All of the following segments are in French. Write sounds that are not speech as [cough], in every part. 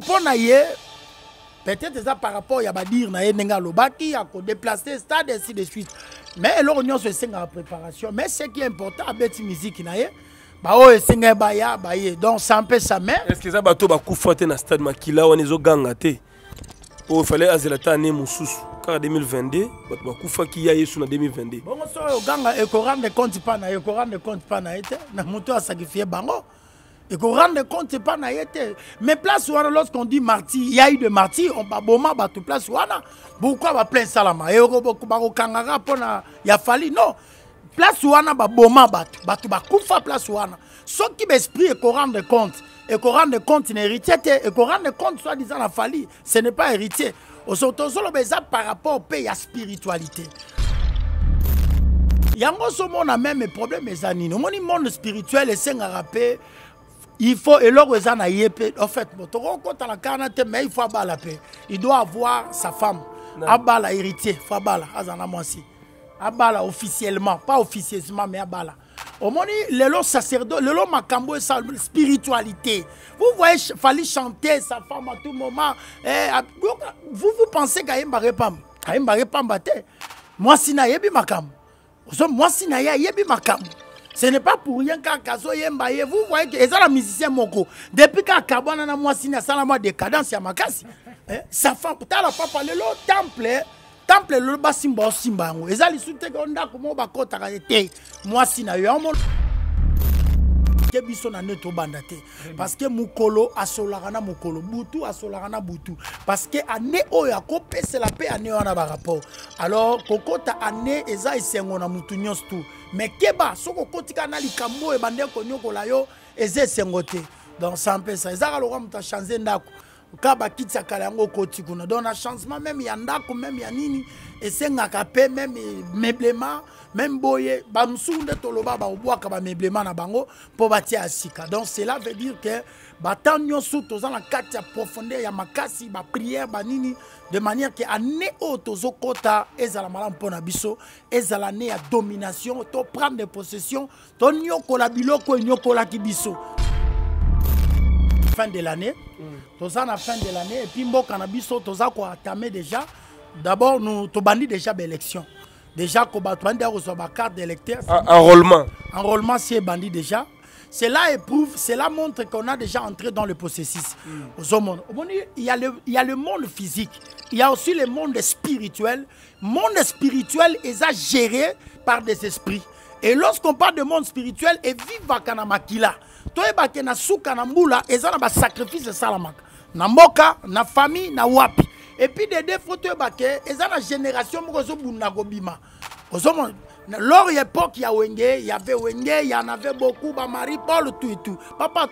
mpo na ye peut-être eza par rapport ya badire na ye ndenge alobaki ya kodeplace stade ainsi de suite mais eloko nyonso esengaka préparation mais ce qui est important abeti miziki na ye baoyo esengai baya baye donc sampesa mai estce eza bato bakufa te na stade makila wana ezoganga te oyo fale azela ta ane mosusu kaka 2022 bato bakufaki ya yesu na 2022 bongo so oyo oganga ekorendre compte mpa na ye ekorendre compte mpa na ye te na moto asakrifie bango et qu'on rende compte c'est pas naïeté mais place ouana lorsqu'on dit martyr il y a eu de martyrs on baboma batte place ouana. pourquoi va plein salama et bako kangara pona ya fali non place wana batte, batte, batu koufa place ouana. ce qui m'esprit et qu'on rende compte et qu'on rende compte une héritier et qu'on rende compte soi-disant la fali ce n'est pas héritier au par rapport au pays à spiritualité yango so monde même problème eza nini le monde spirituel esengaka mpe il faut eloko eza na ye mpe en fait moto okokotala la te mais il faut la paix il doit avoir sa femme abala héritier faut abala aza na mwasi abala officiellement pas officieusement mais abala omoni lelo sacerdoce lelo makambo sa spiritualité vous voyez fallait chanter sa femme à tout moment eh, vous vous pensez kayembaka pamba kayembaka pamba te mwasi nayebi makambo ozo mwasi na ye ayebi makambo ce n'est pas pour rien kaka azoyemba ye vous voyez que eza na musicien moko depuis kaka bwana na mwasini asala mwa décadence ya makasi safa tala papa lelo temple temple lelo basimba osimba yango eza lisusu te ko ndako moko bakɔtaka te mwasi na yo yamona ke biso na nde tobanda te parceke mokolo asolaka na mokolo butu asolaka na butu parceke ane oyo akopesela mpe ane wana barapport alors kokɔta ane eza esengo na motu nyonso tu me keba soki okotika na likambo oyo bande konyokola yo eza esengo te donc sa mpesa ezaka lokwa moto achange ndako ka bakiti ya kala yango okoti kuna donc na changement meme ya ndako meme ya nini esengaka mpe meme meblema même boye bamsunde toloba ba meblement na bango mpo batia ya sika donc cela veut dire que batemp nyonso toza kati ya profondeur ya makasi ba nini de manière que ke ane otozo kota ezala malamu po na biso ezala ne ya domination to prendre possession toniokola biloko ki biso fin de l'année mm. toza na fin de l'année et puis mboka na biso toza atamé déjà d'abord nous bandi déjà baélection déjà ma carte d'électeur enrôlement enrôlement c'est bandit déjà cela éprouve cela montre qu'on a déjà entré dans le processus hmm. au il y a le il y a le monde physique il y a aussi le monde spirituel monde spirituel est géré par des esprits et lorsqu'on parle de monde spirituel et vivant kanamakila toyeba ke na suka na mbula eza na basacrifice na mboka na famille na wapi puis, puis, foto oyeba ke eza la génération moko ezobunda kobima y lors ya y ya wenge il wenge en avait beaucoup bah, Marie paul tout. papa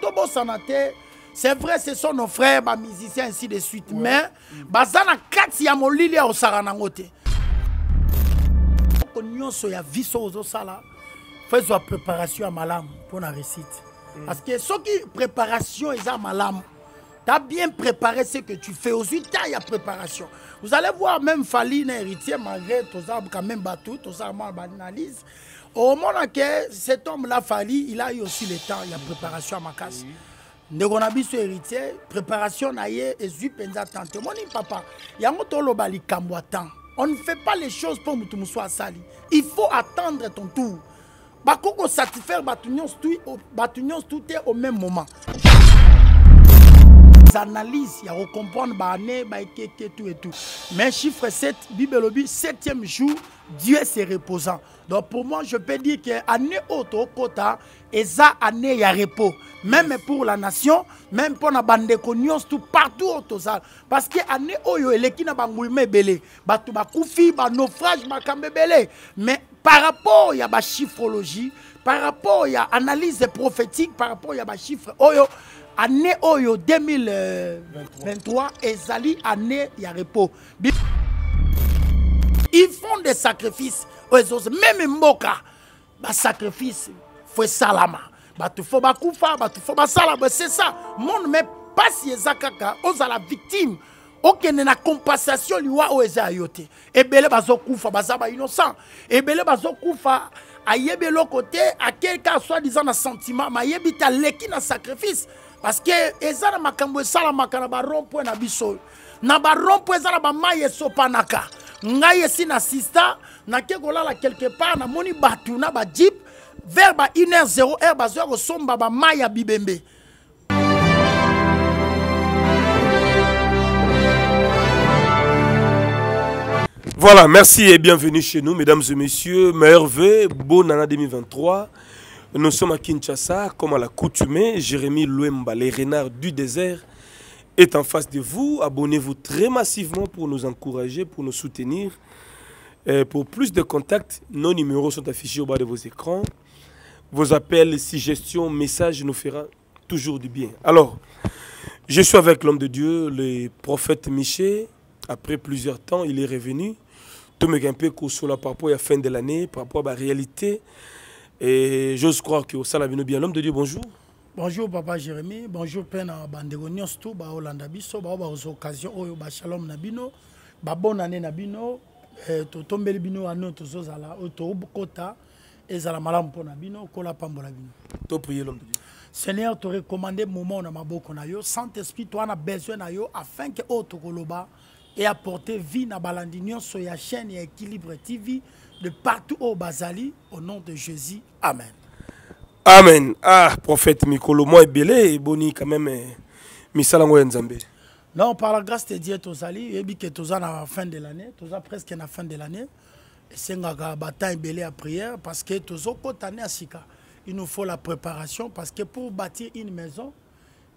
c'est vrai ce sont nos frères bah, musiciens, ainsi de suite mais baza na ya molili ya kosala ya fais préparation malam pour la réussite mm. parce que qui préparation à malam. Tu as bien préparé ce que tu fais. Aussi, y a préparation. Vous allez voir, même un héritier, malgré tout ça, quand même battu, tout ça, moi, banalise. Au moment que cet homme-là, Fali, il a eu aussi le temps, il y a préparation à ma casse. a na ce héritier préparation na 8 ezwi mpenza tan dis papa il a toloba likambo de temps on ne fait pas les choses pour que tu soit sali. il faut attendre ton tour tout que tu tout te au même moment analyses, il y a comprendre et tout et tout. Mais chiffre 7, Bible le 7e jour, Dieu s'est reposant. Donc pour moi, je peux dire que année auto kota eza année a repos. Même pour la nation, même pour la bande cognos tout partout auto ça parce que année oyo qui na banguime belé, batu bakufi, ba naufrage bah, makambe belé. Mais par rapport a ba chiffrologie, par rapport a analyse prophétique, par rapport a ba chiffre oyo oh, année oyo 2023 ezali euh, année ya repos ils font des sacrifices même mboka salama. fo esalama bato fo bakufa faut fo salama bah, c'est ça monde me pasi ezakaka ozala victime na compensation liwa oyo eza ya yo te ebele bazokufa baza a eh ben, l'autre bah, bah, eh ben, côté, à quelqu'un soit disant un sentiment yebita na sacrifice parce que eza na makambo Makana ba rompo na biso na barompoint eza na bamai esopanaka ngai esi na sista nake kolala quelque part namoni batuna na bajip vers ba 1h0 r bazwa kosomba ba ya bibembe Voilà, merci et bienvenue chez nous, mesdames et messieurs. Merveille, bon année 2023. Nous sommes à Kinshasa, comme à l'accoutumée, Jérémy Louemba, les renards du désert, est en face de vous. Abonnez-vous très massivement pour nous encourager, pour nous soutenir. Euh, pour plus de contacts, nos numéros sont affichés au bas de vos écrans. Vos appels, suggestions, messages nous feront toujours du bien. Alors, je suis avec l'homme de Dieu, le prophète Miché. Après plusieurs temps, il est revenu. Tout me est sur la par rapport à la fin de l'année, par rapport à la réalité. Et j'ose croire que Salabino bien l'homme de Dieu, bonjour. Bonjour papa Jérémy, bonjour père Bandego Nyonsto, ba Hollanda biso, ba ba occasion oyo oh, ba shalom nabino, ba bonne année nabino, eh, to tombeli bino ano to zozala, kota ezala à la bino, kola pambola bino. To prier l'homme de Dieu. Seigneur, tu recommander moment na maboko na yo, Saint-Esprit toi na besoin na yo afin que oto oh, koloba et apporter vie na balandi nyonso ya chaîne et équilibre TV de partout au Bazali, au nom de Jésus. Amen. Amen. Ah, prophète Mikolo, moi et Boni quand même, eh, Misalango Nzambe. Non, par la grâce de Dieu, Tozali, et que Toza à la fin de l'année, Toza presque à la fin de l'année, et c'est un bataille belé à prière parce que Tozo Kotane Asika, il nous faut la préparation parce que pour bâtir une maison,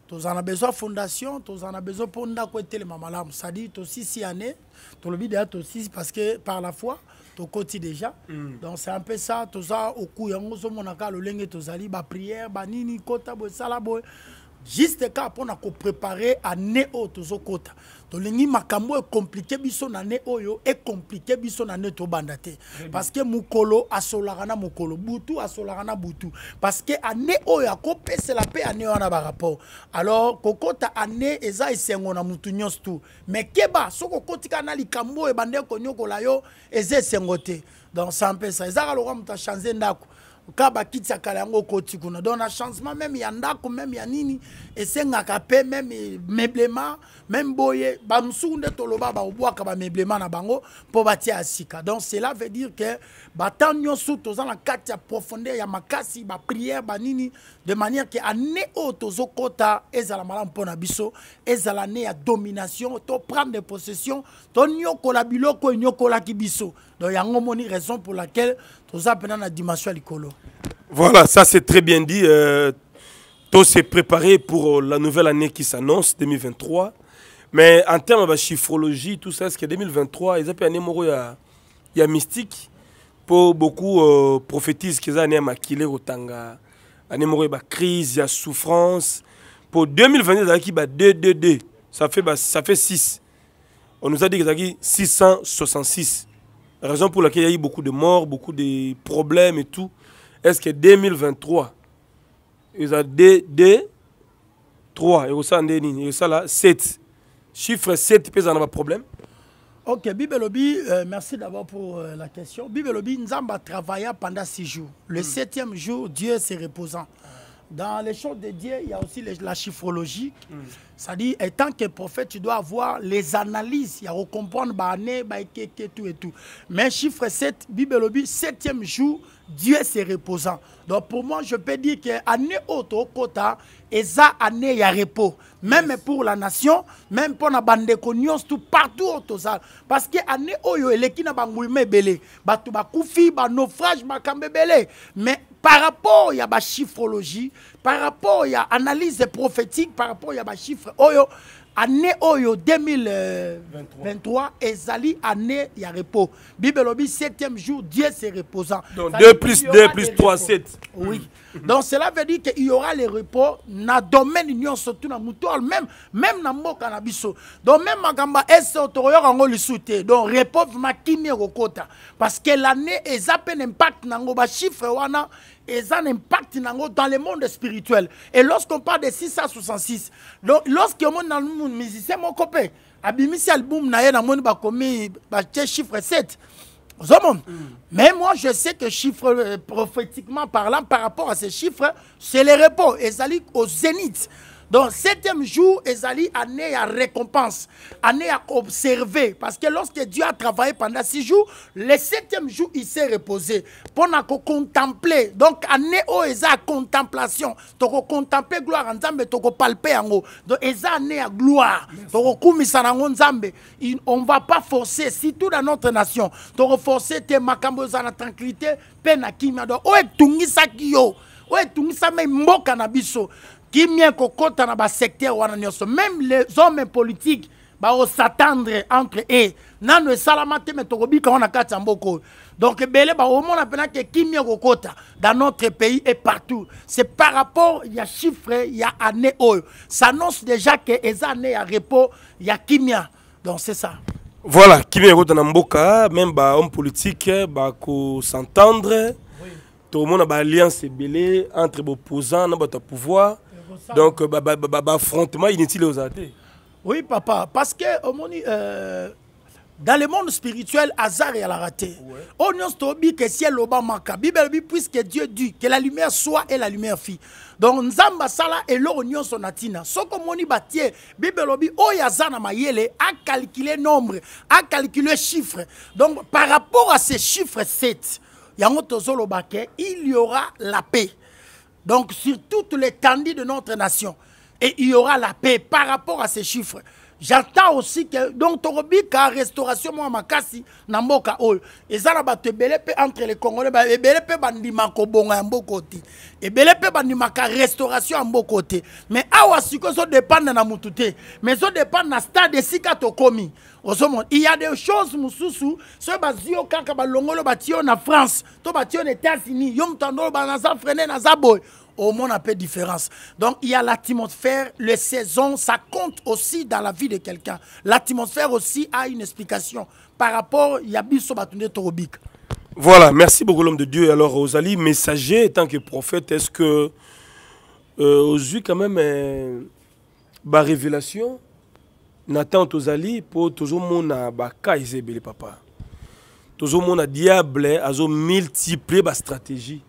tous a besoin fondation, tous a besoin pour nous acquitter les mamalames. Ça dit, tous six années, tout le bidéa, parce que par la foi, tokoti déjà mm. donc c'est un peu ça toza oku yango ozomonaka lolenge tozali ba banini kota boye esala boye juste ka mpona koprépare année oyo tozokota tolingi makambo est biso na ne oyo compliqué e biso na ne to te que mukolo asolaka na mukolo butu asolaka na butu que ane oyo la pe ane wana rapport alors kokota ane eza esengo na motu nyonso tu mais keba soko kotika na likambo bandé e ebande yo eze esengo te donc pesa ezaka lokola ta chanzé ndako ka bakitisaka yango okoti kuna donc na changement meme ya ndako meme ya nini esengaka pe meme meblema meme boye bamosuku nde toloba baobwaka bameblema na bango mpo batia Asika. sika donc cela veut dire que batan nyonso toza na kati ya profondeur ya makasi baprière banini de manière que ane oyo tozokɔta ezala malamu mpo na biso ezala ne ya domination to prendre possession toniokola biloko enyokolaki biso donc yango moni raison pour laquelle dimension voilà ça c'est très bien dit euh, Tout s'est préparé pour euh, la nouvelle année qui s'annonce 2023 mais en termes de chiffrologie tout ça ce que 2023 euh, il y a il y mystique pour beaucoup prophétistes, prophétise que cette année ya il y année crise, souffrance Pour 2022 il y a ça fait, bah, ça fait 6 on nous a dit que a 666 raison pour laquelle il y a eu beaucoup de morts, beaucoup de problèmes et tout. Est-ce que 2023, il y a 2, 3, et ça, et ça là, 7. Chiffre 7, peut a avoir problème. Ok, Bibelobi, euh, merci d'abord pour euh, la question. Bibelobi, nous avons travaillé pendant 6 jours. Le 7 hmm. septième jour, Dieu s'est reposant. Dans les choses de Dieu, il y a aussi la chiffrologie. Ça mm. C'est-à-dire, tant que prophète, tu dois avoir les analyses. Il y a comprendre, bah, bah, tout et tout. Mais chiffre 7, Bible, septième jour, Dieu s'est reposant. Donc pour moi, je peux dire que année auto quota et année y a repos. Même pour la nation, même pour la bande cognos tout partout auto ça. Parce que année oyo eleki na bah, mais belé, ba bakufi, ba naufrage, ba belé. Mais par rapport à la chiffrologie, par rapport à l'analyse prophétique, par rapport à la chiffre, oyo, année oyo 2023, Ezali euh, année a repos. Bible 7 septième jour, Dieu se reposant. Donc 2 plus 2 plus 3, 7. Oui. Donc cela veut dire qu'il y aura les repos dans le domaine union, surtout dans le même, même dans le cannabis. Donc même Magamba, est en le soutien. Donc repos, ma kini Parce que l'année, est un impact dans le chiffre, et un impact dans le monde spirituel. Et lorsqu'on parle de 666, donc lorsque le monde musicien mon copain, abimisi album na ba chiffre 7. Mais moi, je sais que chiffre euh, prophétiquement parlant, par rapport à ces chiffres, c'est les repos. Et ça au zénith. Donc, septième jour, Ezali, né à récompense, né à observer. Parce que lorsque Dieu a travaillé pendant six jours, le septième jour, il s'est reposé. Pour qu'on contempler. Donc, année où Eza contemplation. Donc, contempler gloire en Zambé, donc palper en haut. Donc, Eza né à gloire. Donc, on On ne va pas forcer, surtout dans notre nation. Donc, forcer tes macambos tranquillité, peine à qui m'a donné. Oh, et tungi sa me moka kimia kokota na basecteur wana nyonso même les hommes politiques s'entendre entre eux. nano esalama te me tokobika ngo na kati ya mboka oyo donc ebele baomona que kimia kokota dans notre pays et partout c'est par rapport il y il chiffre a année oyo s'annonce déjà que les années à repos a kimia donc c'est ça voilà kimia ekota na mboka même homme politique s'entendre oui. bah baalliance belé entre bopposant na bah ta pouvoir donc euh, bah, bah, bah, affrontement inutile aux athées. oui papa parce que omoni euh, dans le monde spirituel hasard ezalaka te oyo nyonso que ke si la Bible dit puisque dieu dit que la lumière soit et la lumière fille. donc nzambe asala eloko nyonso na ntina soki Bible batie bibele obi Zana aza na mayele nombre acalcule chiffre donc par rapport à ces chiffres 7 il y aura la paix donc sur les l'étendue de notre nation. Et il y aura la paix par rapport à ces chiffres. J'attends aussi que donc Torobika restauration moi makasi na Et ça ça entre les congolais ba ebele pe de kobonga bandimaka restauration mais awa ça dépend na mais stade tokomi il y a des choses Moussousou, soki bazwi quand kaka balongolo le na france to batie yo na états-unis a moto na naza au naza a peu de différence donc il y a l'atmosphère les saisons ça compte aussi dans la vie de quelqu'un l'atmosphère aussi a une explication par rapport à biso bato Voilà, merci beaucoup l'homme de Dieu. Alors Rosalie, messager, tant que prophète, est-ce que euh, quand même, euh, révélation, na temps tozali mpo tozomona baka eza ebele papa tozomona diable azomultiplie bastratégie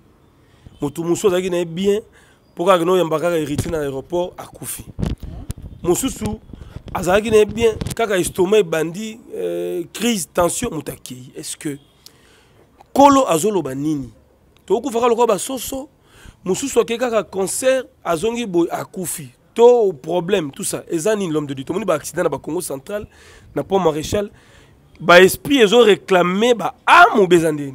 moto mosusu azalaki na ye bien mpo kaka na oyamba kaka héritier na aéroport akufi mosusu azalaki na ye bien kaka estoma ebandi euh, crise tension moto akei est ce que nkolo azoloba nini tokufaka lokola basoso mosusu akei kaka concert azongi boye akufi tout problème tout ça eza nini l'homme de dieu bah, accident dans le Congo central na le maréchal bah, réclamé bah à mon ndeni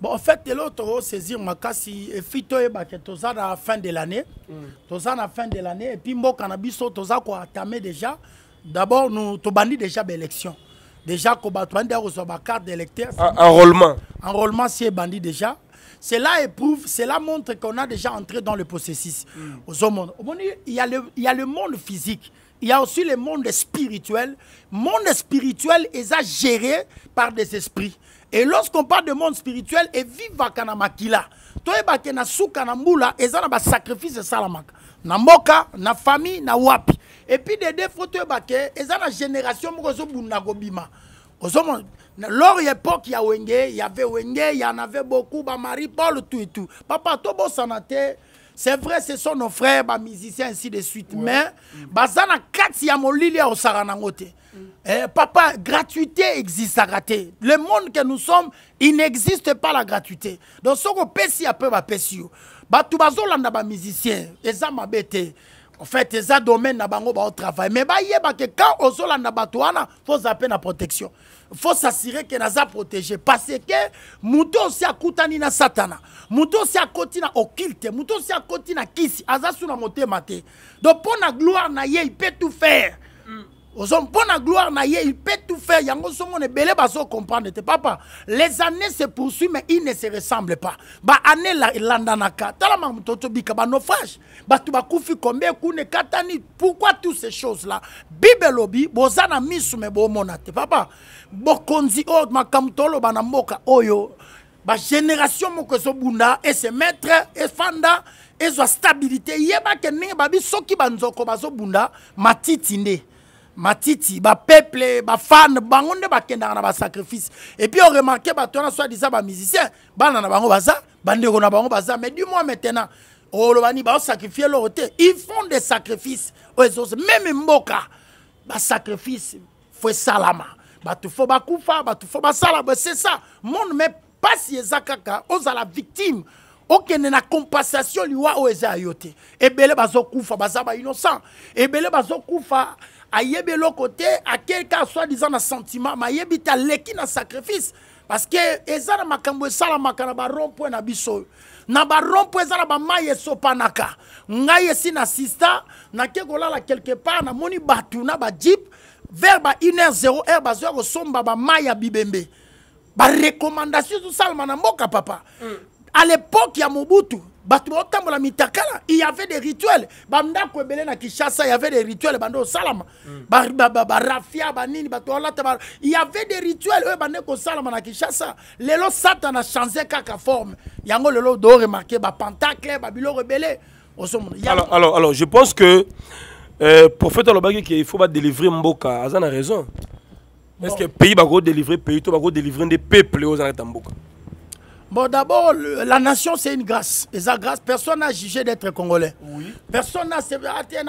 bon en fait saisir lelo tokosaisir makasi que toyebake toza la fin de l'année mm. à la fin de l'année et puis epuis mboka na biso toza koatame déjà d'abord nous tobandi déjà baélection déjà ko bato bandi ya kozwa d'électeur enrôlement enrôlement si ebandi déjà cela éprouve, cela montre qu'on a déjà entré dans le processus. Mm. monde. Il, y a le, monde physique. Il y a aussi le monde spirituel. Monde spirituel est géré par des esprits. Et lorsqu'on parle de monde spirituel, et viva kanamakila. Toyeba na souka na mbula, ezana ba sacrifice de Na moka, na famille, na wapi. Et puis des deux fois ke, ezana génération moko zo bunda gobima lors époque wenge il y avait wenge il y en avait beaucoup bah Marie Paul tout et tout papa tobo sanate c'est vrai ce sont nos frères bah musiciens ainsi de suite mais mm. bazana quatre ya molili ya osaranangote mm. eh, papa gratuité existe raté le monde que nous sommes il n'existe pas la gratuité donc on pesi ya peu ba pesi bas bato bazolanda bah musiciens ça ma bêté. Eh. en fait, eza domaine na bango au travail. Mais bah, a bah que quand ozolanda bato il faut zapper la protection. faut s'assurer que naza protégé parce que moto aussi akutani na satana moto aussi akoti na occulte moto aussi akoti na kisi aza su na motema te donc mpo na gloire na ye il peut tout faire hommes mpo na gloire na il peut tout faire yango songo comprendre te papa les années se poursuivent, mais ils ne se ressemblent pas baannée elandanaka tala makambo totobika Ba bato bakufi kombe ekuna katani? pourquoi toutes ces choses là bible elobi boza na misu me bomona te papa bokonzi oyo Ba génération na moka oyo bagénération moko et esemetre efanda ezwa stabilité yebake ndenge babi soki banzoko bunda ma nde matiti bapeuple ba bango nde bakendaka na ba sacrifice basacrifice epuis oremarke bato wana soi disa musicien ba na bango baza ndeko na bango baza mais du moins maintenant oloba nini sacrifier leur tête. ils font des sacrifices oyo ezose meme mboka ba fo esalama ba fo ba bato fo ba salama bah, c'est ça monde me mpasi eza kaka la victime okende na compensation liwa oyo eza ya yo te ebele innocent. Et bainnocent zo bazokufa Ayebe l'okote, a à soit disant un sentiment ma yebi t'a na sacrifice parce que eza na makambo esalamaka na barompoint na biso oyo na barompoint eza na bamai esopanaka ngai esi na sista la kolala quelque part moni batu, na bajipe vers ba 1h0 r bazoya kosomba ba ya bibembe recommandation ezosalama na moka papa mm. à l'époque ya mobutu bato la mitakala il y avait des rituels bandako ebele na kinshasa il y avait des rituels bande osalama mm. barafia banini bato balata il y avait des rituels oyo bande kosalama na kinshasa lelo satan a changé kaka forme yango lelo do remarke bapentacle babiloko ebele alors, alors, alors je pense que euh, prophète alobaki qu'il faut délivrer mboka aza na raison est ce que pays délivrer, pays to bakodélivrer nde peuple oyo oza na ta mboka Bon, d'abord, la nation, c'est une grâce. Et sa grâce, personne n'a jugé d'être congolais. Personne n'a. C'est un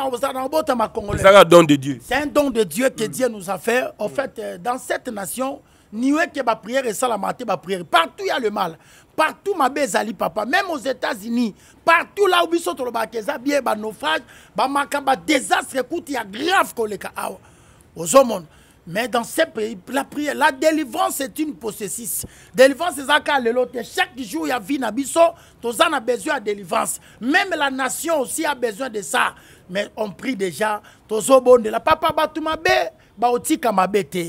don de Dieu. C'est un don de Dieu que mm. Dieu nous a fait. En mm. fait, euh, dans cette nation, n'y que ma prière et ça ma prière. Partout, il y a le mal. Partout, ma Ali papa. Même aux États-Unis. Partout, là où ils sont, bien, bah, naufrages, des bah, désastres, bah, désastre, écoute, il y a grave, collègue. Ah, aux hommes. Mais dans ces pays, la prière, la délivrance est une processus Délivrance, c'est ça Chaque jour, il y a vie nabiso. Tous a besoin de délivrance. Même la nation aussi a besoin de ça. Mais on prie déjà. Tous bon de la papa batumabe, baoti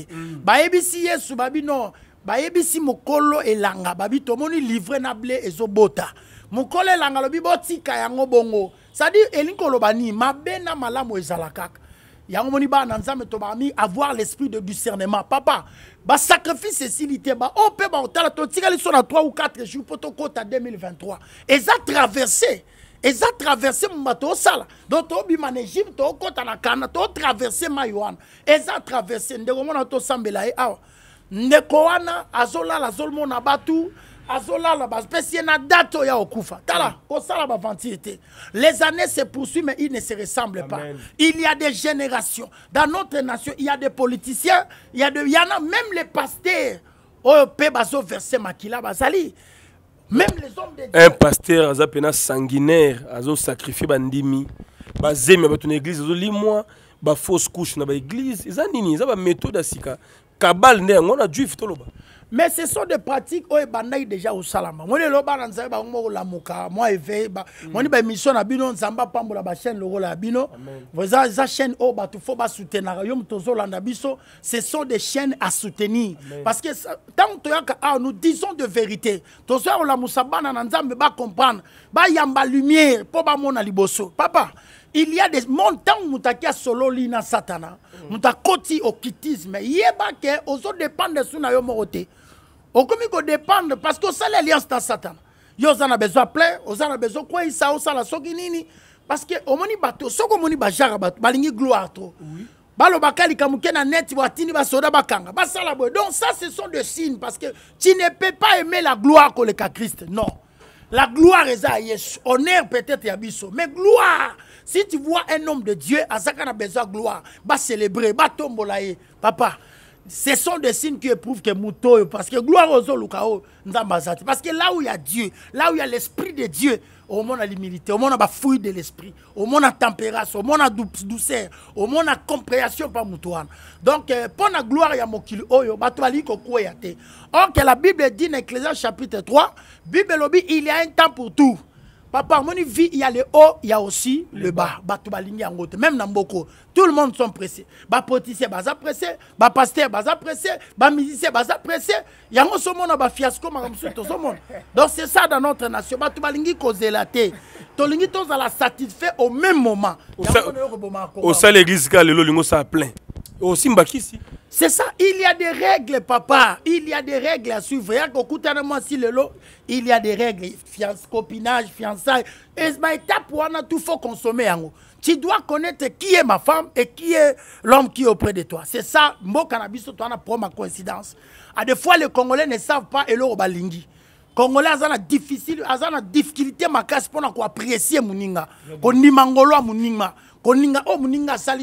mm. ba ebisi yesu babino. ebisi mokolo elanga. Babi tomoni livre nable ezobota. Mokolo elanga lobi botika yango bongo. C'est-à-dire, elinkolobani, mabe na malamu ezalakaka yango avoir l'esprit de discernement papa bah, Sacrifice sacrifice te ba on peut 3 ou 4 ton compte en 2023 Et traversé a traversé Et osala donc na kana traversé tu traversé a ah, azola la batu azolala bapesi ye na date au okufa tala mm. kosala ba te les années se poursuivent mais ils ne se ressemblent pas il y a des générations dans notre nation il y a des politiciens il y, a de, il y en a même les pasteurs oyo ma bazoverse makila bazali même les hommes de Dieu. un pasteur Azapena mpena sanguinaire sacrifié bandimi bazemi ya bato une église ba fausse couche na baéglise eza nini eza baméthode ya sika kabale ne, yango na juif toloba mais ce sont des pratiques oyo oh, ebandaki déjà kosalama moni lelo bana nzambe bango moko olamuka mwa éveil bah, mm. moni baémission na bino nzambe apambola bachaîne lokola ya bino eza eza chaîne oyo oh, bato fo basutenaka soutenir moto ozolanda biso ce sont des chaînes à soutenir parce que tant que ah, nous disons de vérité tozoya kolamusa bana na bah, comprendre. bacomprendre yamba lumière mpo bamona liboso papa il y a des montants mutakia solo lina satana mutakoti mm. okitisme yeba ke ozo dépendre suna yo morote okomi ko dépendre parce que ça l'alliance ta satana yo zana besoin plein na besoin oh, quoi ça la soki nini parce que omoni bato soko moni ba jara bato balingi gloire trop oui. balobaka bakali kamuke na neti batindi basoda bakanga basala boye donc ça ce sont des signes parce que tu ne peux pas aimer la gloire que le christ non la gloire eza ya yesu honneur peut-être ya biso mais gloire si tu vois un homme de Dieu, à a besoin de gloire, va célébrer, va tomber papa. Ce sont des signes qui éprouvent que Mouto, parce que gloire aux oh, parce que là où il y a Dieu, là où il y a l'Esprit de Dieu, au monde a l'humilité, au monde à la fouille de l'esprit, au monde a la tempérance, au monde à la douceur, au monde à la compréhension par Moutouane. Donc, euh, pour la gloire, il y a mon Oyo, oh, Or, que la Bible dit dans Ecclésiaste chapitre 3, Bible il y a un temps pour tout. Papa, mon vie, il y a le haut, il y a aussi le, bas. Même dans beaucoup, tout le monde sont pressés. Les politicien, sont pressés, les pasteurs sont pressés, les musicien, sont pressés. Il y a un seul monde, bah fiasco, ma tout ce monde. Donc c'est ça dans notre nation. Bah tout balingi causé la thé. Tout tous à la satisfait au même moment. Au sein l'église, le lingo, ça plein. C'est ça, il y a des règles, papa. Il y a des règles à suivre. Il y a des règles, copinage, fiançailles. Et ma étape, on a tout faut consommer. Tu dois connaître qui est ma femme et qui est l'homme qui est auprès de toi. C'est ça, mon cannabis, tu as pour ma coïncidence. À ah, des fois, les Congolais ne savent pas et balingi. Congolais azana difficile, azana difficulté ma casse pour apprécier muninga. Oh,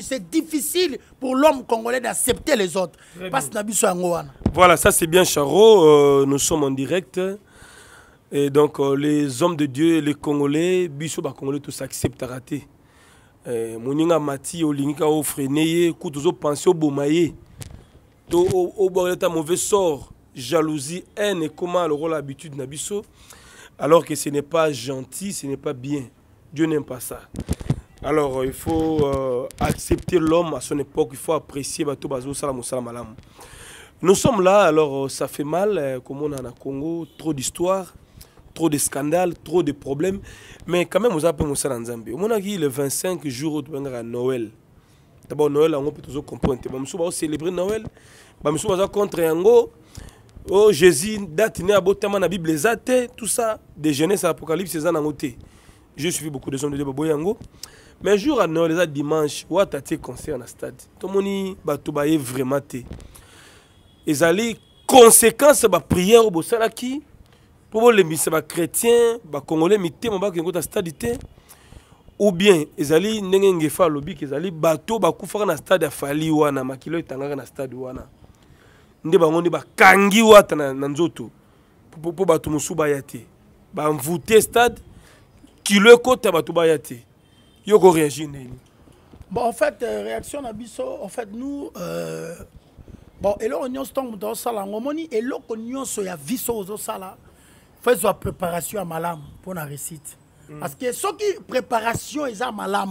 c'est difficile pour l'homme congolais d'accepter les autres que na voilà ça c'est bien charo euh, nous sommes en direct et donc euh, les hommes de dieu les congolais biso Congolais, tous acceptera muninga euh, moninga mati olingi kaka ofrene oh, ye ku Bomaïe. oboma ye to obwakela ta mauvais sort jalousie haine et comment l'habitude na biso alors que ce n'est pas gentil ce n'est pas bien dieu n'aime pas ça alors, euh, il faut euh, accepter l'homme à son époque, il faut apprécier Bato Bazou, Salam Salam Nous sommes là, alors euh, ça fait mal, comme on a en Congo, trop d'histoires, trop de scandales, trop de problèmes, mais quand même, on a Moussa Zambie. On a dit le 25 jours de Noël. D'abord, Noël, on peut toujours comprendre. Nous va célébrer Noël, bah, nous bah, va contre Yango, oh Jésus, date né à Botama, la Bible, tout ça, des jeunesses à Apocalypse, c'est ça, Je suis beaucoup de gens de bah, Yango. mais jour ya noel eza dimanche wata tie concert na stade tomoni bato baye vraiment te ezali conséquence baprière oyo bosalaki mpo bolembisa bachrétien bakongolais mitema bakende kota stade te ou bien ezali ndenge ngefa alobi ezali bato bakufaka na stade afali wana makilo etangaka na stade wana nde bango nde bakangi wata na, na nzoto mpo bato mosusu baya te bamvute stade kilo ekota bato baya te yoko réagir nini bon en fait euh, réaction na biso en fait nous euh, bon là. nyonso là, moto azosala yango on eloko nyonso ya vi ça là fo la préparation à pour pour la mm. parce que qui préparation eza tu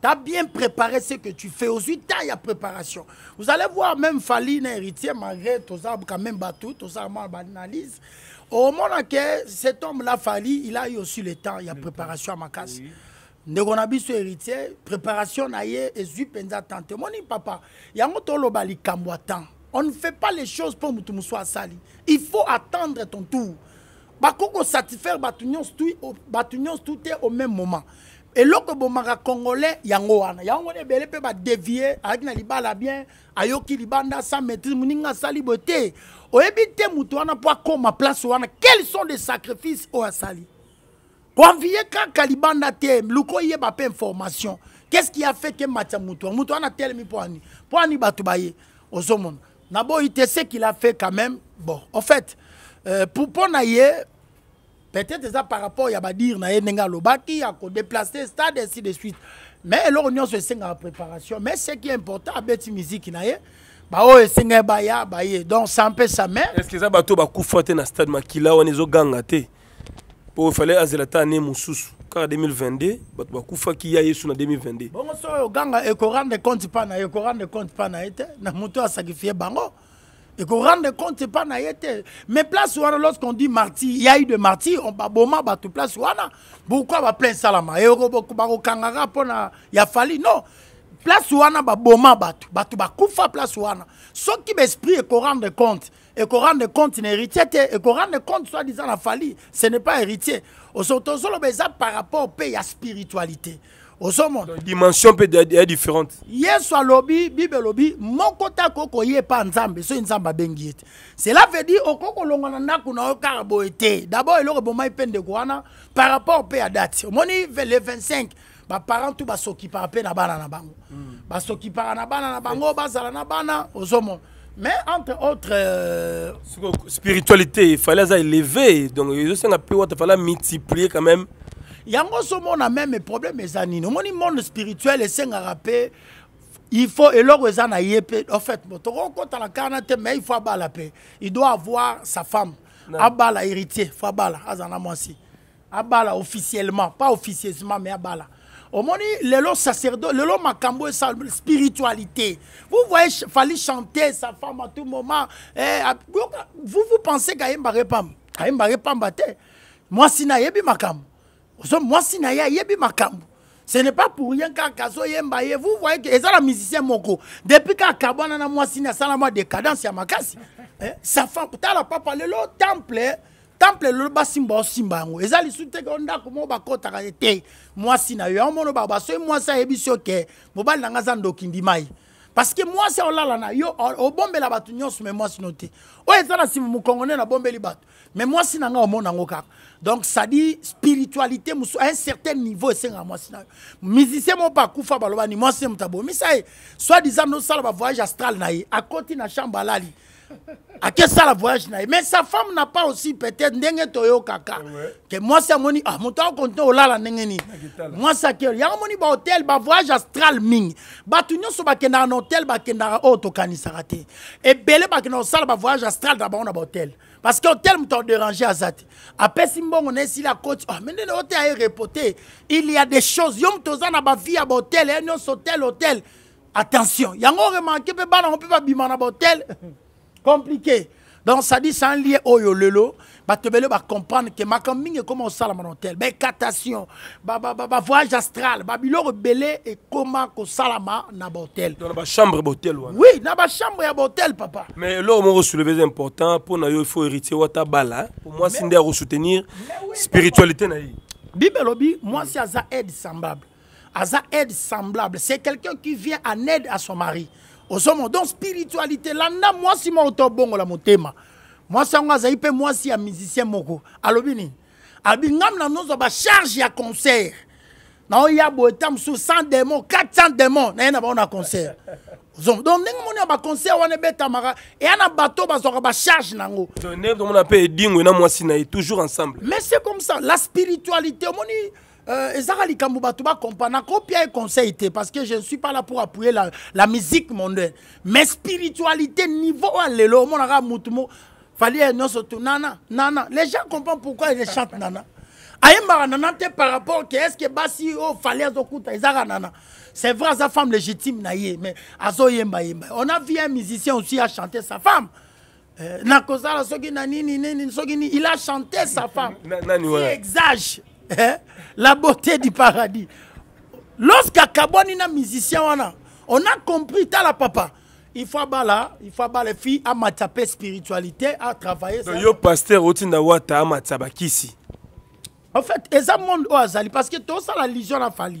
T'as bien préparé ce que tu fais. Aujourd'hui, t'as a préparation. Vous allez voir, même un héritier, malgré tous quand même battu, tous Au moment où cet homme-là, Fali, il a eu aussi le temps, il y a préparation à ma casse ndeko na héritier préparation na ye ezwi mpenza tante. moni papa yango toloba ya on ne fait pas les choses pour motu mosusu sali il faut attendre ton tour Bakoko satisfaire batunions tout bato te au même moment et eloko bomara congolais yango wana yango wana ebele mpe badevie ayaki na libala bien ayoki libanda sa maîtrise moninga sali beauté. te moutouana te na place wana quels sont des sacrifices au sali quand Kaliban a été, te luka oyeba pas information qu'est-ce qui a fait ke matia a motu wana telemi pour ani pour ani bato hommes. D'abord il te sait qu'il a fait quand même bon en fait euh, pour na peut-être ça par rapport il va dire na ye ndenge a ya déplacé, stade ainsi de suite mais alors se nyonso en préparation mais ce qui est important abeti musique na ye baoyo esengai baya donc ça empêche sa mère. est ce que eza bato bakufa dans le stade makila wana ezoganga te mpo efale azela ta ane mosusu kaka 2022 bato bakufaki ya yesu na 2022 bongo so oyo oganga ekorendre compte mpa na ye ekorendre compte mpa na ye te na moto oyo asakrifie bango ekorendre compte epa na ye mais place wana lorsqu'on dit marti, ya eu de marti, on baboma bato place wana pourquoi salama? baplain esalama bakokangaka mpona ya fali non place wana baboma bato bato bakufa place wana soki baesprit de compte et qu'on rende compte une héritier et qu'on rende compte soi-disant la ce n'est pas héritier. par rapport au pays à spiritualité. Au Dimension est différente. Yes, soit lobby, un mon kota koko pas nzambe, so nzamba Cela veut dire, au na kuna D'abord, il aurait de par rapport au pays à date. Au moni, le 25, ba parents tout hmm. ba par peine bana bango. Ba s'occuper na bana bango, ba zala na bana, mais entre autres euh, spiritualité il fallait ça élever donc il fallait multiplier quand même il y yango a même problème problèmes nini Le monde spirituel esengaka mpe il faut eloko eza ils en mpe en fait moto okotala la carnate mais il faut la paix il doit avoir sa femme non. abala héritier faut abala aza ah, na mwasi abala officiellement pas officieusement mais abala le lelo sacerdoce macambo et sa spiritualité vous voyez il fallait chanter sa femme à tout moment eh, vous vous pensez kayembaka n'y a pas de mwasi moi makambo ozo mwasi na ye ayebi makambo ce n'est pas pour rien a un ye vous voyez que eza un musicien moko depuis y a na mwasi na asala mwa décadence à makasi eh, sa femme pas papa lelo temple eh. temple lelo basimba osimba yango eza lisu te ko ndako moko bakɔtaka ye te mwasi na yo yango mono baba soki mwasi ayebi so ke mobali na nga aza ndoki ndima ye parceke mwasi aolala na yo obombela bato nyonso me mwasi no te oyo eza na nsima mokongo nde nabombeli bato me mwasi na nga omona yango kaka donc sadi spiritualité mosu à un certain niveau esengaka mwasi na yo musicien moko mpe akufa baloba ni mwasi moto abomisa ye soi disant nosala bavoyage astral na ye akoti na chambre alali akesala voyage na mais sa femme n'a pas aussi peut-être ndenge que moi c'est moni ah mon temps la moto moi olala que y a moni yango hôtel bahotel voyage astral ming mingi bato nyonso bakendaka na hotel et belle tokanisaka te ebele bakendaka kosala voyage astral d'abord on a hôtel parce que hotel moto adérange à te apesi mbongo si la akoti ah mais le hôtel te ayerepo il y a des choses yom moto oza na vie à hôtel et hein, nyonso hotel hotel attention yango oremarke peu bana on peut pas na hôtel compliqué donc ça dit sans lier oyo lelo batebele ba comprendre que makambo mingi comment kosalama na hotel ba voyage astral et comment ko salama na bahotel bachambre chambre wana oui na chambre ya bahotel papa mais l'homme moko soulevé important pour na yo faut hériter wata bala moi c'est nde soutenir spiritualité na yi. bible moi c'est aza aide semblable aza aide semblable c'est quelqu'un qui vient en aide à son mari ozomona donc spiritualité landa mwasi moko to obongola motema mwasi yango azali moi si un musicien moko alobi nini alobi ngami na nozwa bacharge ya concert naoya boye ta mosusu cent démons 400 démons naye na on a concert donc ndenge moni ya baconcert wana ebetamaka eya na bato bazwaka bacharge nango nde tomona mpe edingwe na na toujours ensemble mais c'est comme ça la spiritualité moni euh, ezaka likambo bato bakompana kopia ye conseil parce que je ne suis pas là pour appuyer la, la musique mondaine mais spiritualité niveau oyo lelo omonaka motu mo fallait ye nyonso nana nana les gens comprennent pourquoi ele chante nana ayembaka nana te par rapport que estce oh fallait fali azokuta ezaka nana c'est vrai sa femme légitime na ye mais azoyembayemba on a vu un musicien aussi chanter sa femme nakozala soki nini nini soki il a chanté sa femme euh, exagère eh? la beauté du paradis. Lorsqu'à Kabonina musicien, on a, on a compris, la papa. Il faut que il faut les filles à mataper spiritualité, à travailler. Donc, yo En fait, ils ont monde au parce que tout ça, la religion a fallu.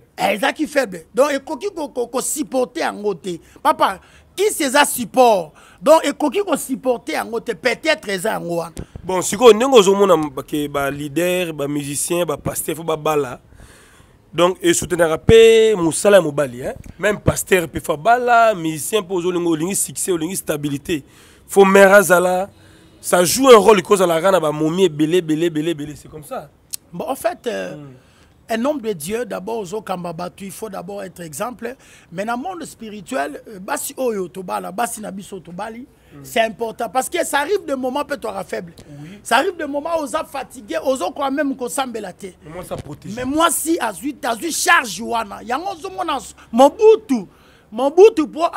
Eh, ezalaki faible donc ekoki kosupporte yango te papa kisi eza support donc ekoki kosupporte yango te peut-être eza yango wana bon sikoyo ndenge ozomona ke balider bamusicien bapaster fo babala donc esoutenaka mpe mosala ya mobali hein? même paster mpe fo abala musicien mpe ozolinga olingi succès olingi stabilité fo mare azala ça joue un rôle kozalaka na bamomi ebele ebele ebele ebele c'est comme ça bon en fait euh, mm. un homme de Dieu, d'abord, il faut d'abord être exemple. Mais dans le monde spirituel, euh, mm. c'est important. Parce que ça arrive de moments peut être faible. Oui. Ça arrive de moments où on fatigué, où on croit même qu'on s'en Moi, ça protège. Mais moi, si, à charge, il y a mon boutou. Mobutu pour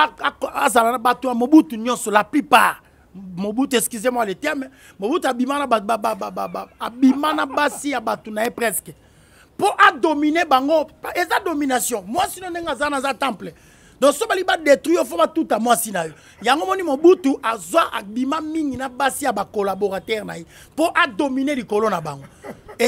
azalana bato hein. Mobutu sur la plupart Mobutu excusez-moi le terme Mobutu abimana ba ba ba ba abimana basi ya bato hein, presque pour mpo adomine bango sa domination Moi, no ndenge aza na un temple donc so bali badétruire ofo batuta un na yo mon moni mobutu azwa bima mingi na basi collaborateur collaborateur Pour ye mpo adomine likolo à bango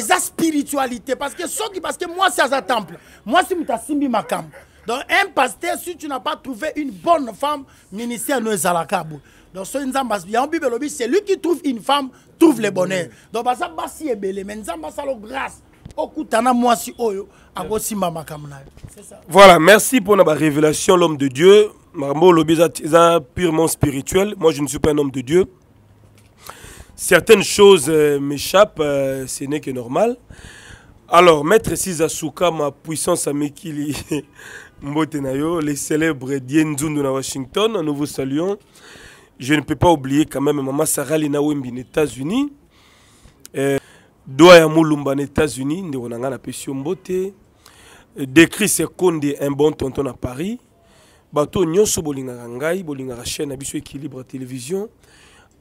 sa spiritualité parce que qui parce que moi c'est un temple mwasi simbi ma makambo donc un pasteur si tu n'as pas trouvé une bonne femme ministère no la boye donc soki nzambe un bible C'est lui qui trouve une femme trouve le bonheur donc bassi et ebele mais nzambe asala grâce voilà, merci pour la révélation, l'homme de Dieu. Marmot, purement spirituel. Moi, je ne suis pas un homme de Dieu. Certaines choses euh, m'échappent, euh, ce n'est que normal. Alors, Maître Sizasuka, ma puissance à [laughs] Mbotenayo, les célèbres Dienzun de Washington, nous vous saluons. Je ne peux pas oublier quand même Maman Sarah Lina des États-Unis. Euh, doa ya mulumba na états-unis ndeko na ngai mbote de qu'on ekonde un bon tonton à paris bato nyonso bolingaka ngai bolingaka chaîne na biso équilibre télévision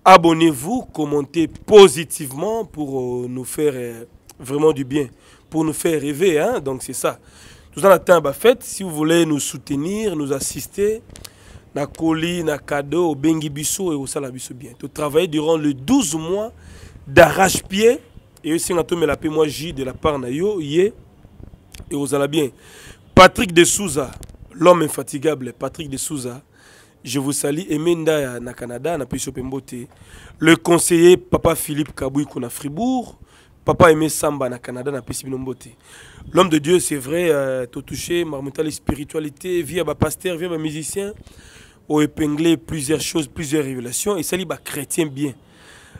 abonnez-vous commentez positivement pour euh, nous faire euh, vraiment du bien pour nous faire rêver hein? donc c'est ça nous en à fait si vous voulez nous soutenir nous assister na colis na cadeau Bengi biso et au biso bien travail durant les 12 mois d'arrache-pied et si la paix moi J de la part na yo yé et aux bien Patrick de Souza l'homme infatigable Patrick de Souza je vous salue Emenda na Canada na Piso Pembote le conseiller papa Philippe est na Fribourg Papa aimé Samba na Canada na Pembote L'homme de Dieu, c'est vrai, euh, tout touché, marmontal spiritualité, via ma pasteur, via ma musicien, au épinglé plusieurs choses, plusieurs révélations, et ça, bas chrétien bien.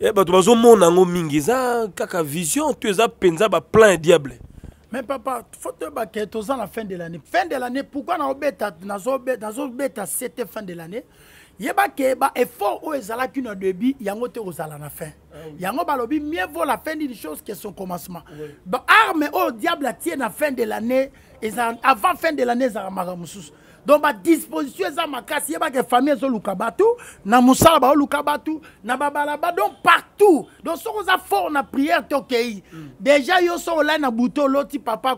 Eh, bato bazomona yango mingi eza kaka vision to eza mpenza baplan ya diable mais papa faut te ke toza na fin de l'année fin de l'année pourquoi naobeta nazobeta cette fin de l'année yeba ke baeffort oyo ezalaki na debi yango te kozala na fin ah yango balobi mieux vaut la fin d'une chose que son commencement baarme oyo diable atie na fin de l'année avant fin de l'année ezalaka makambo mosusu donc badisposition eza makasi famille zo luka bato na Moussa, bah, luka bato na ba donc partout donc on a fort na prière tokei déjà yo un bouton, na là, papa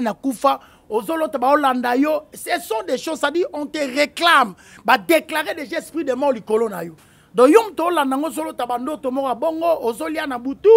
na kufa sont là, sont yo ce sont des choses c'est à dire on te réclame bah, déclarer déjà esprit de mort Do yom Tola la yango solo Tabando, bongo ozolia na butu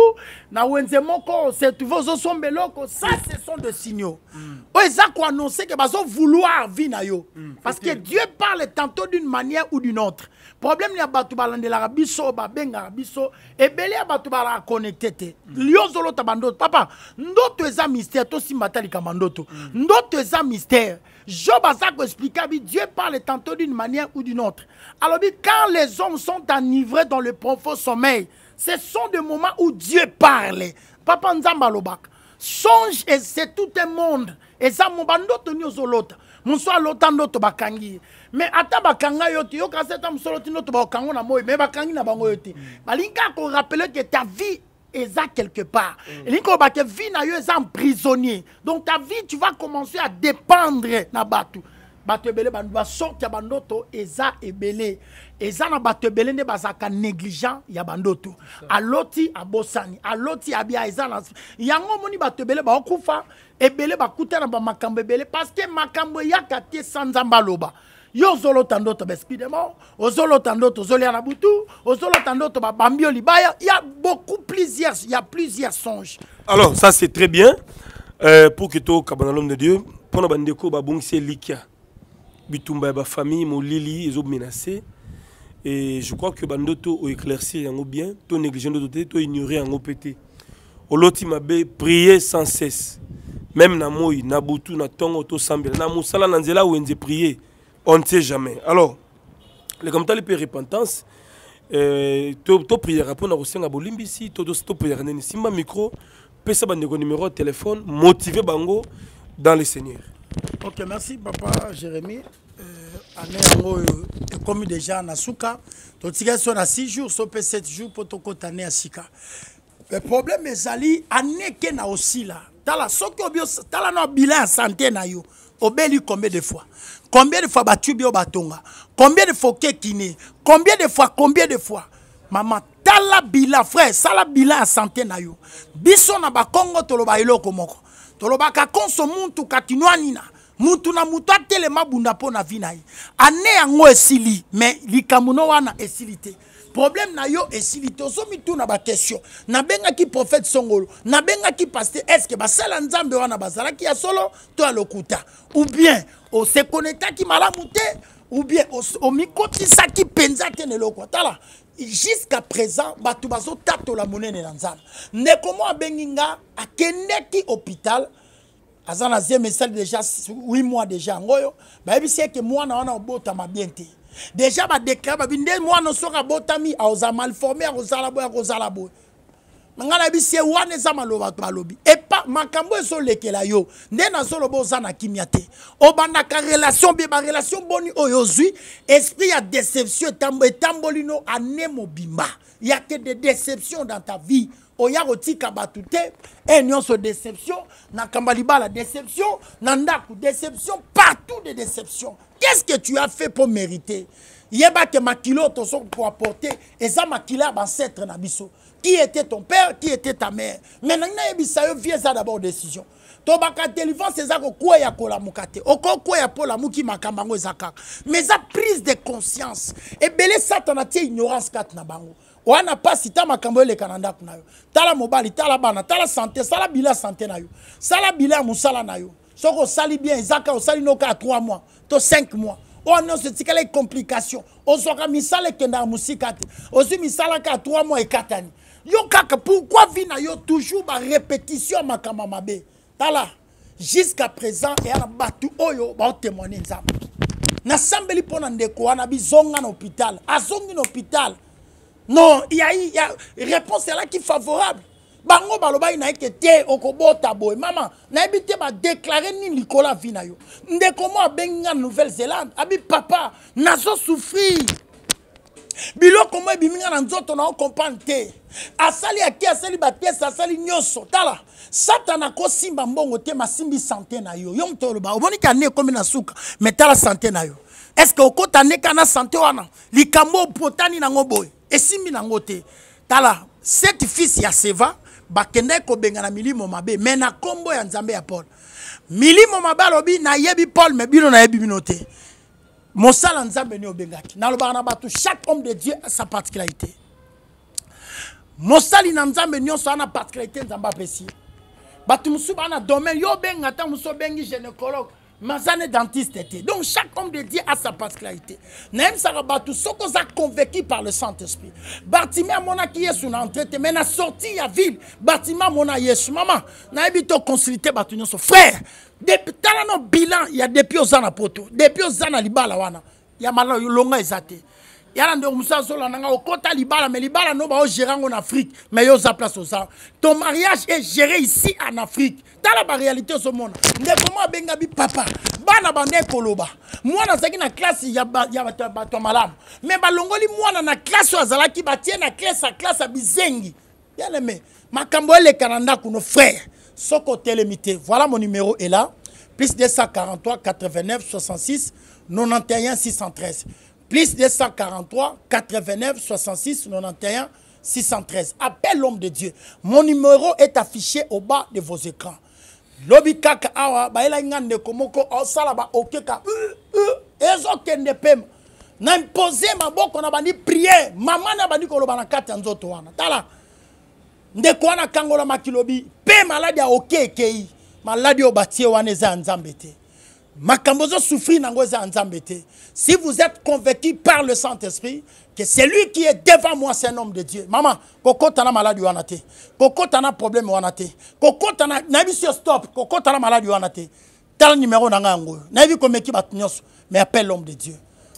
na wenze moko osetrouve ozosomba eloko ça ce sont des signaux mm. oyo eza annonce ke bazovouloir vie na yo mm, parce que dieu parle tantôt d'une manière ou d'une autre problème ya bato balandelaka biso babengaka biso ebele ya bato balaka connecté te liozolota bandoto papa ndoto eza mystère tosimba ta likambo ndoto ndoto eza mystère je aza expliquer bi dieu parle tantôt d'une manière ou d'une autre alobi quand les hommes sont enivrés dans le profond sommeil ce sont des moments où dieu parle papa nzamba lobak songe et c'est tout un monde et mobandoto nyonso olota mosu alota ndoto bakangi mais ata bakanga yo te yoka seta mosolo tino to baokango na moyi me bakangi na bango yoti te ko kaka que ta vie à quelque part mm. elingi koloba ke vie na yo prisonnier donc ta vie tu vas commencer à dépendre na bato bato ebele sorte ya bandoto eza ebele eza na bato ebele nde bazalaka négligent ya bandoto aloti abosani aloti abia eza na yango moni bato ebele baokufa ebele bakuta na bamakambo ebele parce que makambo eyaka te sans loba yo ozolota ndoto baesprit de mort ozolota ndoto ozolia na butu ozolota ndoto babambi yo libaya ya beaucoup plusieurs ya plusieurs songes. alors ça c'est très bien euh, pour que tokaba na l'homme de dieu ko bandeko babongisi likia, bitumba mo lili molili menacé et je crois que bandoto en yango bien to néglige de te to ignorer yango mpe te oloti mabe prier sans cesse même na moi na butu na to tosambela na mosala na en de prier on ne sait jamais. Alors, le commentaire de repentance, euh, to prière pour na kosenga bolimbisi to prière nini simba micro pesa un numéro de téléphone motivé bango dans le Seigneur. Ok, merci papa Jérémy. Euh, année yango euh, comme déjà na suka totikali so na 6 jours so as 7 jours mpo tokota ane ya sika le problème est que ke na est tala soki obi tala na bilan ya santé na yo obeli combien de fois combien de fois batubi oyo batonga combien de fois okekini combien de fois combien de fois mama tala bila frère sala bila ya sante na yo biso na bakongo toloba eloko moko tolobaka konso muntu katinwanina mutu na mutu atelema bunda mpo na vi na ye ane yango esili me likambo no wana esili te problème na yo esili question. Na bakestio qui prophète songolo bas paster estce basala nzambe wana qui a solo to le lokuta ou bien au osekonetaki qui malamouté, ou bien au ki penza te le quota là jusqu'à présent bato bazotatola monene na nzambe ndeko moko abengi nga akendeki hôpital aza na zie mesali déjà 8 mois déjà yango oyo bayebisi que mwana wana obotama bien te deja badeklara babi nde mwana soki abotami akoza malforme akozala boye akozala boye ngai nayebi se wana eza maloba bato balobi epa makambo ezolekela yo nde nazoloba oza na kimia te obandaka relation bie barelation boni oyo ozwi esprit ya déception etamboli no ane mobimba yake de déception dans ta vie oya kotika bato te eh, déception na kambaliba la déception na ndaku déception partout de déception qu'est-ce que tu as fait pour mériter yeba te makilo toso pour eza makila ya bancetre na biso qui était ton père qui était ta mère me nangi nayebisa yo vie d'abord décision tobaka délivrance eza ya kola mukate okokweya ya lamuki makambo qui eza kaka mais a prise de conscience belé satana tie ignorance kat na bango wana pasi ta makambo eleka na ndako na yo tala mobali tala bana tala sante sala bila ya sante na yo sala bila ya mosala na yo soki osali bien ezaka osali no kaka 3 mois to 5 mois oyo oh nyonso etikala ecomplication ozwaka misala ekendaka mosika te ozwi misala kaka 3 mois ekatani yo kaka pourkui vi na yo toujours barépétition ya makambo mabe tala jusqu'à présent eya na bato oyo baotémoigne nzambe nasambeli mpo na ndeko wana bizonga na hôpital azongi na hôpital non il y a, il y a réponse là qui favorable bango balobaki na ye ke te okobota boye mama nayebi te badeklare nini likolo avi na yo ndeko mo abengi nga nouvelle zélande abi papa nazosouffrir biloko mo ebimi nga na nzoto na okomprendre te asali ake asali bapiese asali nyonso tala satana akosimba mbongo te masimbi sante na yo yo moto oloba omoniki ane ekomi na suka me tala sante na yo estce okota neka na sante wana likambo opotani nango boye esimbi nango te tala sacrifice ya seva bakendaki kobengana milimo mabe me na nkombo ya nzambe ya paul milimo mabe alobi nayebi paul me bino nayebi bino te mosala nzambe nini obengaki nalobaka na bato chaque homme de dieu a sa particularité mosali na nzambe nyonso ana particularité nzambe apresie bato mosusu baa na domaine yo obenga ntango mosusu obengi génécologue dentiste était. donc chaque homme de dieu a sa particularité nayebisaka ce qu'on a convaincu par le saint esprit bartime mona qui est entré te mais na sorti à ville bâtiment mona yesu mama nous son frère as un bilan a depuis aux na poto depuis il wana a longa yala ndeko mosusu solo nanga ngai okota libala mais libala no baogere yango en afrique mais yo za place oza ton mariage est géré ici en afrique tala baréalité ozomona ndeko mo abenga bipapa bana bande ekoloba mwana azalaki na klase ya bato ya malamu mais balongoli mwana na classe classe azalaki batie na classe, ya classe à bizengi yala me makambo eleka na ndako no frère Soko otelemi voilà mon numéro est là plus 243 89 66 91 613 plus 243 89 66 91 613. Appelle l'homme de Dieu. Mon numéro est affiché au bas de vos écrans. lobi awa bayelaki a ndeko osala baokeka ezokende euh, euh, pema na impose maboko na bandi prier, mama na bandi koloba na Je ya nzoto wana tala ndeko na kangola makilobi, pe maladi aoke ekei maladi batie wana si vous êtes convaincu par le Saint-Esprit que c'est lui qui est devant moi, c'est un homme de Dieu. Maman, koko tana malade wanate. Koko tana problème wanate. Koko tana nabisio stop. Koko tana malade wanate. Tel numéro nanga ngo. Nabi comme qui bat mais appelle l'homme de Dieu.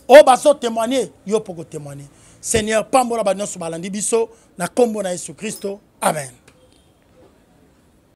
Oh, baso témoigner, yo poko témoigner. Seigneur, pambola ba nyoso balandi biso na combo na Jésus Christo. Amen.